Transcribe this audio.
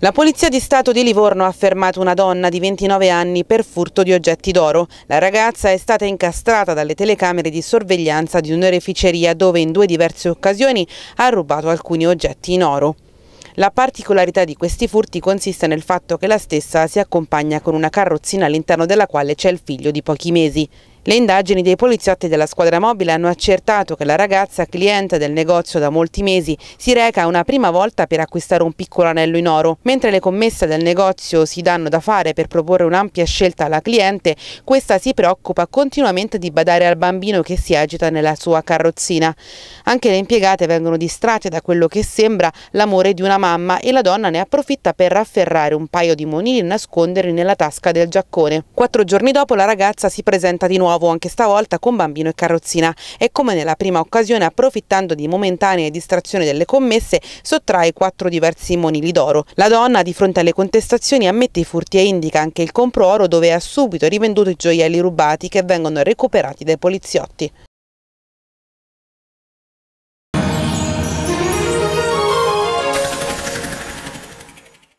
La Polizia di Stato di Livorno ha fermato una donna di 29 anni per furto di oggetti d'oro. La ragazza è stata incastrata dalle telecamere di sorveglianza di un'oreficeria dove in due diverse occasioni ha rubato alcuni oggetti in oro. La particolarità di questi furti consiste nel fatto che la stessa si accompagna con una carrozzina all'interno della quale c'è il figlio di pochi mesi. Le indagini dei poliziotti della squadra mobile hanno accertato che la ragazza, cliente del negozio da molti mesi, si reca una prima volta per acquistare un piccolo anello in oro. Mentre le commesse del negozio si danno da fare per proporre un'ampia scelta alla cliente, questa si preoccupa continuamente di badare al bambino che si agita nella sua carrozzina. Anche le impiegate vengono distratte da quello che sembra l'amore di una mamma e la donna ne approfitta per afferrare un paio di monili e nasconderli nella tasca del giaccone. Quattro giorni dopo la ragazza si presenta di nuovo nuovo, anche stavolta con bambino e carrozzina e come nella prima occasione approfittando di momentanee distrazioni delle commesse sottrae quattro diversi monili d'oro. La donna di fronte alle contestazioni ammette i furti e indica anche il compro oro dove ha subito rivenduto i gioielli rubati che vengono recuperati dai poliziotti.